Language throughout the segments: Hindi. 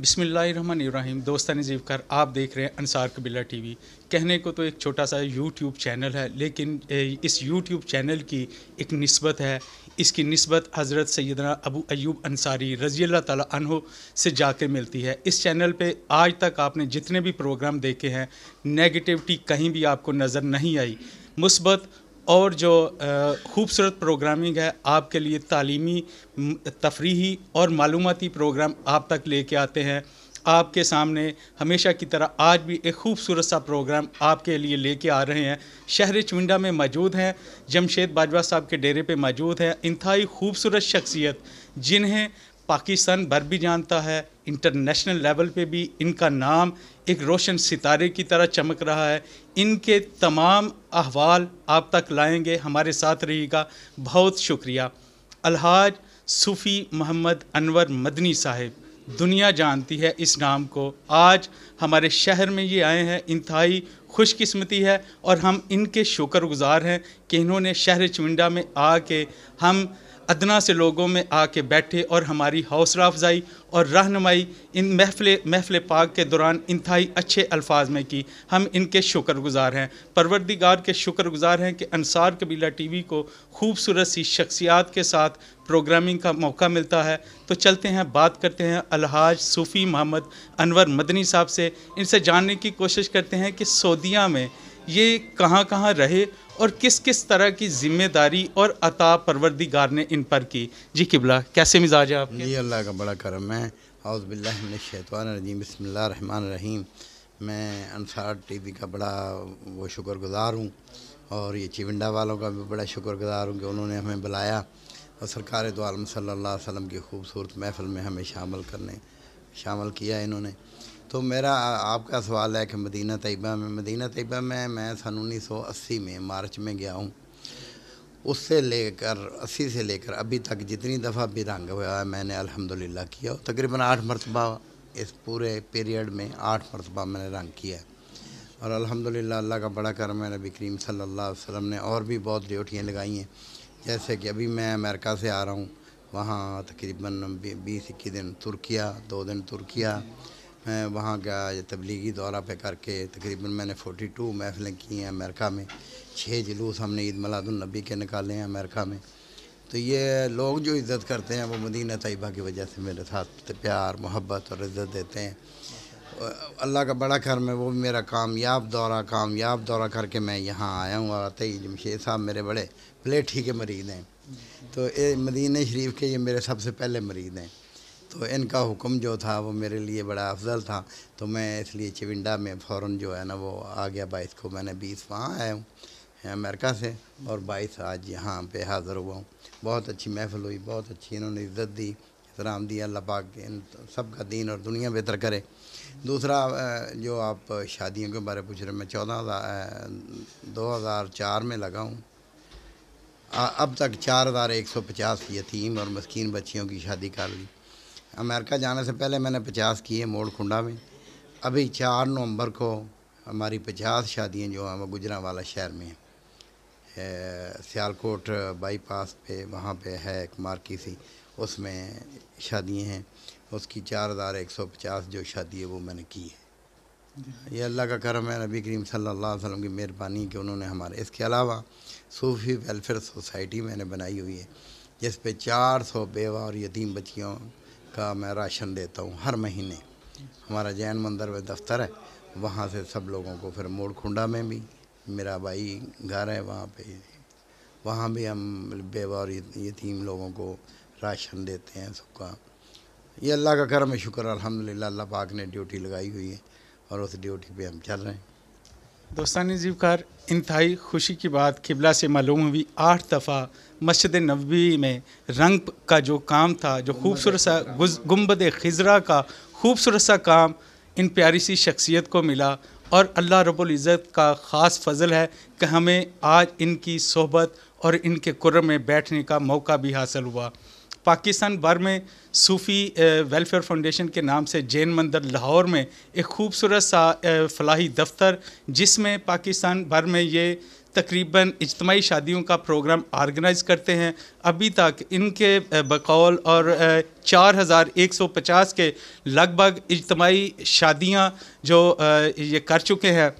बिसमीम दोस्तान कर आप देख रहे हैं अनसार कबीला टीवी कहने को तो एक छोटा सा यूट्यूब चैनल है लेकिन इस यूट्यूब चैनल की एक नस्बत है इसकी नस्बत हज़रत सैदना अबू अयूब अंसारी रज़ी अल्लाह तहो से कर मिलती है इस चैनल पे आज तक आपने जितने भी प्रोग्राम देखे हैं नेगेटिविटी कहीं भी आपको नज़र नहीं आई मुस्बत और जो खूबसूरत प्रोग्रामिंग है आपके लिए तालीमी तफरीही और मालूमती प्रोग्राम आप तक लेके आते हैं आपके सामने हमेशा की तरह आज भी एक खूबसूरत सा प्रोग्राम आपके लिए लेके आ रहे हैं शहर चुंडा में मौजूद हैं जमशेद बाजवा साहब के डेरे पे मौजूद हैं इंतहाई खूबसूरत शख्सियत जिन्हें पाकिस्तान भर भी जानता है इंटरनेशनल लेवल पे भी इनका नाम एक रोशन सितारे की तरह चमक रहा है इनके तमाम अहवाल आप तक लाएंगे हमारे साथ रहिएगा बहुत शुक्रिया अलहाज सूफ़ी मोहम्मद अनवर मदनी साहब दुनिया जानती है इस नाम को आज हमारे शहर में ये आए हैं इंतहाई खुशकस्मती है और हम इनके शुक्रगुजार हैं कि इन्होंने शहर चुविंडा में आके हम अदना से लोगों में आके बैठे और हमारी हौसला अफजाई और रहनमाई इन महफिल महफिल पाक के दौरान इंतहाई अच्छे अल्फाज में की हम इनके शुक्रगुजार हैं परवरदिगार के शुक्रगुजार हैं कि अनसार कबीला टी वी को खूबसूरत सी शख्सियात के साथ प्रोग्रामिंग का मौका मिलता है तो चलते हैं बात करते हैं अलहाज सूफ़ी मोहम्मद अनवर मदनी साहब से इनसे जानने की कोशिश करते हैं कि सऊदिया में ये कहाँ कहाँ रहे और किस किस तरह की जिम्मेदारी और अता परवरदिगार ने इन पर की जी किबला कैसे मिजाज है आप जी अल्लाह का बड़ा करम है हाउसबिल्लाशैतवानजीम बसमान रहीम मैं अनसार टीवी का बड़ा वो शुक्रगुजार हूँ और ये चिविंडा वालों का भी बड़ा शुक्रगुजार हूँ कि उन्होंने हमें बुलाया और सरकार दो आलम सल्लल्लाहु अलैहि वसल्लम की खूबसूरत महफिल में हमें शामिल करने शामिल किया इन्होंने तो मेरा आपका सवाल है कि मदीना तयबा में मदीना तयबा में मैं सन 1980 में मार्च में गया हूँ उससे लेकर अस्सी से लेकर अभी तक जितनी दफ़ा भी रंग हुआ है मैंने अल्हम्दुलिल्लाह किया तकरीबन आठ मरतबा इस पूरे पीरियड में आठ मरतबा मैंने रंग किया है और अल्हम्दुलिल्लाह अल्लाह का बड़ा करम है नबी करीम सल्ला वसम ने और भी बहुत ड्यूटियाँ लगाई हैं जैसे कि अभी मैं अमेरिका से आ रहा हूँ वहाँ तकरीबन बीस इक्कीस दिन तुर्किया दो दिन तुर्किया मैं वहाँ गया तबलीगी दौरा पे करके तकरीबन मैंने 42 महफ़िलें की हैं अमेरिका में छः जुलूस हमने ईद मिलादुलनबी के निकाले हैं अमेरिका में तो ये लोग जो इज़्ज़त करते हैं वो मदीना तयबा की वजह से मेरे साथ प्यार मोहब्बत और इज़्ज़त देते हैं अल्लाह का बड़ा करम है वो भी मेरा कामयाब दौरा कामयाब दौरा करके मैं यहाँ आया हूँ और आते ही जमशेद साहब मेरे बड़े प्लेठी के मरीज़ हैं तो ये मदीना शरीफ के ये मेरे सबसे पहले मरीज़ हैं तो इनका हुक्म जो था वो मेरे लिए बड़ा अफजल था तो मैं इसलिए चिविंडा में फ़ौर जो है ना वो आ गया बाईस को मैंने बीस वहाँ आया हूँ अमेरिका से और बाईस आज यहाँ पे हाज़िर हुआ हूँ बहुत अच्छी महफिल हुई बहुत अच्छी इन्होंने इज़्ज़त दी इसम दिया अल्लाह पाक इन सब का दीन और दुनिया बेहतर करे दूसरा जो आप शादियों के बारे पूछ रहे मैं चौदह हज़ार दो हज़ार चार में लगा हूँ अब तक चार हज़ार एक सौ पचास यतीम और मस्किन बच्चियों की शादी कर ली अमेरिका जाने से पहले मैंने पचास किए मोड़ खुंडा में अभी चार नवंबर को हमारी पचास शादियाँ जो हैं वो गुजरा वाला शहर में सियालकोट बाईपास पे वहाँ पे है एक मार्की सी उसमें शादियाँ हैं उसकी चार हज़ार एक सौ पचास जो शादी है वो मैंने की है ये अल्लाह का करम है नबी करीम सल्लल्लाहु अलैहि वसल्लम की मेहरबानी कि उन्होंने हमारे इसके अलावा सूफी वेलफेयर सोसाइटी मैंने बनाई हुई है जिस पे सौ बेवा और यतीम बच्चियों का मैं राशन देता हूँ हर महीने हमारा जैन मंदिर में दफ्तर है वहाँ से सब लोगों को फिर मोड़ खुंडा में भी मेरा भाई घर है वहाँ पे वहाँ भी हम बेवा और यतीम लोगों को राशन देते हैं सबका ये अल्लाह का करम है शुक्र अलहमदिल्ला अल्लाह पाक ने ड्यूटी लगाई हुई है और उस ड्यूटी पे हम चल रहे हैं दोस्तानी जीवकार इंतहाई खुशी की बात किबला से मालूम हुई आठ दफ़ा मस्जिद नबी में रंग का जो काम था जो खूबसूरत सा गुम्बद खजरा का खूबसूरत सा काम इन प्यारी सी शख्सियत को मिला और अल्लाह रबुल्ज़त का ख़ास फजल है कि हमें आज इनकी सोहबत और इनके कुर में बैठने का मौका भी हासिल हुआ पाकिस्तान भर में सूफ़ी वेलफेयर फाउंडेशन के नाम से जैन मंदिर लाहौर में एक खूबसूरत सा फलाही दफ्तर जिसमें पाकिस्तान भर में ये तकरीबन इजतमाही शादियों का प्रोग्राम आर्गेनाइज़ करते हैं अभी तक इनके बकौल और 4150 के लगभग इजतमाही शादियां जो ये कर चुके हैं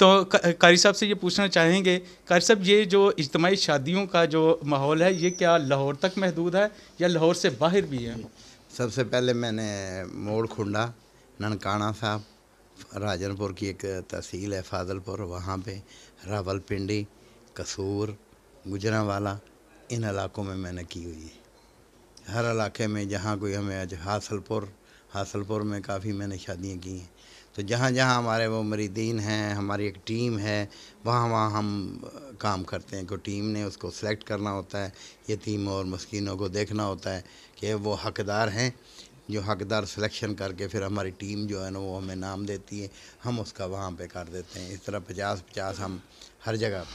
तो कारी साहब से ये पूछना चाहेंगे कारी साहब ये जो इज्तमाही शादियों का जो माहौल है ये क्या लाहौर तक महदूद है या लाहौर से बाहर भी है सबसे पहले मैंने मोड़ खुंडा ननकाना साहब राजनपुर की एक तहसील है फाजलपुर वहाँ पे रावलपिंडी कसूर गुजरावाला इन इलाकों में मैंने की हुई है हर इलाके में जहाँ कोई हमें आज हासलपुर हासलपुर में काफ़ी मैंने शादियाँ की हैं तो जहाँ जहाँ हमारे वो मरीदीन हैं हमारी एक टीम है वहाँ वहाँ हम काम करते हैं कोई टीम ने उसको सेलेक्ट करना होता है यतीम और मस्किनों को देखना होता है कि वो हकदार हैं जो हकदार सिलेक्शन करके फिर हमारी टीम जो है ना वो हमें नाम देती है हम उसका वहाँ पे कर देते हैं इस तरह पचास पचास हम हर जगह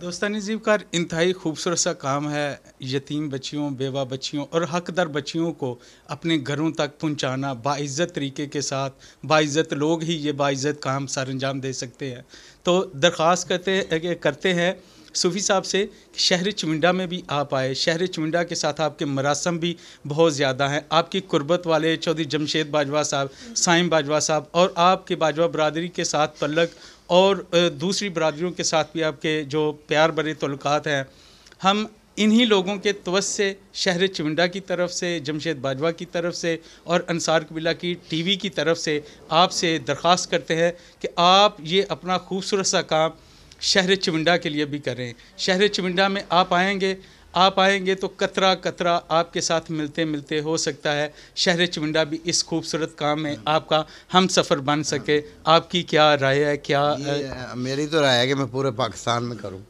दोस्तानी जीव का इंतहाई खूबसूरत सा काम है यतीम बच्चियों बेवा बच्चियों और हकदार बच्चियों को अपने घरों तक पहुंचाना बाइज़्ज़त तरीके के साथ बाइज़्ज़त लोग ही ये बाइज़्ज़त काम सर अंजाम दे सकते हैं तो दरख्वास्त करते करते हैं सूफ़ी साहब से शहर चमिंडा में भी आप आए शहर चमिंडा के साथ आपके मरासम भी बहुत ज़्यादा हैं आपकी कुर्बत वाले चौधरी जमशेद बाजवा साहब साइम बाजवा साहब और आपके बाजवा बरदरी के साथ पलक और दूसरी बरदरीों के साथ भी आपके जो प्यार भरे तल्लत हैं हम इन्हीं लोगों के तवस से शहर चिवंडा की तरफ से जमशेद बाजवा की तरफ से और अनसार कबीला की टीवी की तरफ से आपसे दरख्वास्त करते हैं कि आप ये अपना खूबसूरत सा काम शहर चिवंडा के लिए भी करें शहर चिवंडा में आप आएंगे आप आएंगे तो कतरा कतरा आपके साथ मिलते मिलते हो सकता है शहर चुमिंडा भी इस खूबसूरत काम में हाँ। आपका हम सफ़र बन सके हाँ। आपकी क्या राय है क्या है? मेरी तो राय है कि मैं पूरे पाकिस्तान में करूँ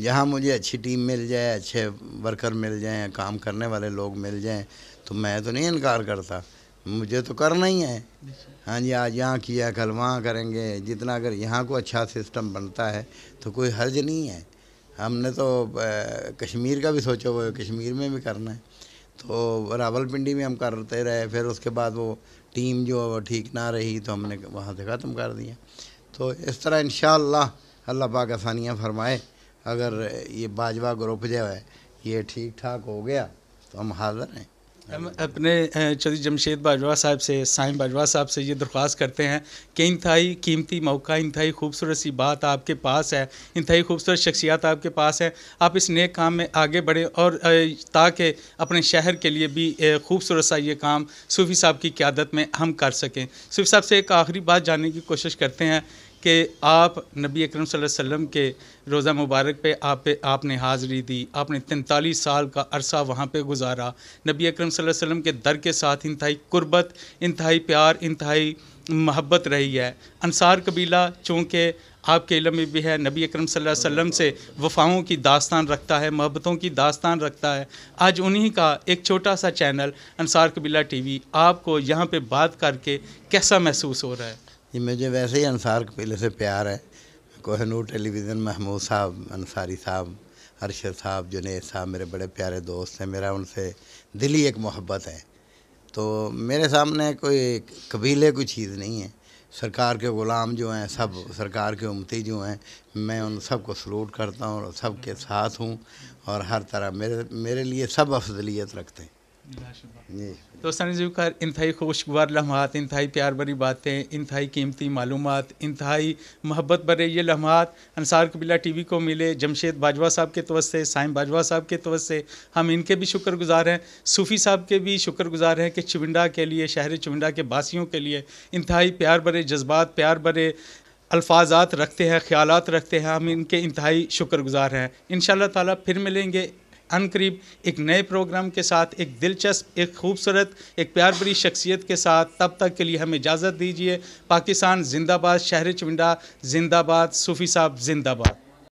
यहाँ मुझे अच्छी टीम मिल जाए अच्छे वर्कर मिल जाएँ काम करने वाले लोग मिल जाएँ तो मैं तो नहीं इनकार करता मुझे तो करना ही है हाँ जी आज यहाँ किया कल वहाँ करेंगे जितना अगर यहाँ को अच्छा सिस्टम बनता है तो कोई हर्ज नहीं है हमने तो कश्मीर का भी सोचा हुआ है कश्मीर में भी करना है तो रावलपिंडी में हम करते रहे फिर उसके बाद वो टीम जो ठीक ना रही तो हमने वहाँ से ख़त्म कर दिया तो इस तरह इन अल्लाह पाक आसानियाँ फरमाए अगर ये बाजवा ग्रुप जो है ये ठीक ठाक हो गया तो हम हाज़िर हैं अपने चौधरी जमशेद बाजवा साहब से साइम बाजवा साहब से ये दरख्वास्त करते हैं कि इंतहाई कीमती मौका इंतहाई खूबसूरत सी बात आपके पास है इंतहाई खूबसूरत शख्सियात आपके पास है आप इस नए काम में आगे बढ़े और ताकि अपने शहर के लिए भी खूबसूरत सा ये काम सूफ़ी साहब की क्यादत में हम कर सकें सूफ़ी साहब से एक आखिरी बात जानने की कोशिश करते हैं कि आप नबी अकरम वसल्लम के रोज़ा मुबारक पे आप पे आपने हाज़री दी आपने तैंतालीस साल का अरसा वहाँ पे गुजारा नबी अकरम वसल्लम के दर के साथ इंतहाई कुर्बत इंतहाई प्यार इंतहाई महब्बत रही है अनसार कबीला चूँकि आपके इलम में भी है नबी अकरम वसल्लम से वफाओं की दास्तान रखता है मोहब्बतों की दास्तान रखता है आज उन्हीं का एक छोटा सा चैनल अनसार कबीला टीवी आपको यहाँ पे बात करके कैसा महसूस हो रहा है जी मुझे वैसे ही अंसार कबीले से प्यार है कोहनूर टेलीविज़न महमूद साहब अंसारी साहब अरशद साहब जुनेद साहब मेरे बड़े प्यारे दोस्त हैं मेरा उनसे दिली एक मोहब्बत है तो मेरे सामने कोई कबीले कोई चीज़ नहीं है सरकार के ग़ुलाम जो हैं सब सरकार के उमती जो हैं मैं उन सब को सलूट करता हूँ और के साथ हूँ और हर तरह मेरे मेरे लिए सब अफजलियत रखते हैं तो जी का इंतहाई खुशगवार लम्हा इंतहाई प्यार भरी बातें इंतहाई कीमती मालूम इंतहाई मोहब्बत भरे ये लम्हात अनसार कबीला टी वी को मिले जमशेद बाजवा साहब के से साइम बाजवा साहब के से हम इनके भी शुक्रगुजार हैं सूफ़ी साहब के भी शुक्रगुजार हैं कि चुविंडा के लिए शहर चुविंडा के बासियों के लिए इंतहाई प्यार भरे जज्बात प्यार भरे अल्फाजात रखते हैं ख्याल रखते हैं हम इनके इंतहाई शुक्रगुजार हैं इन तला फिर मिलेंगे अनकरीब एक नए प्रोग्राम के साथ एक दिलचस्प एक खूबसूरत एक प्यार भरी शख्सियत के साथ तब तक के लिए हमें इजाज़त दीजिए पाकिस्तान जिंदाबाद शहर चविंडा जिंदाबाद सूफ़ी साहब जिंदाबाद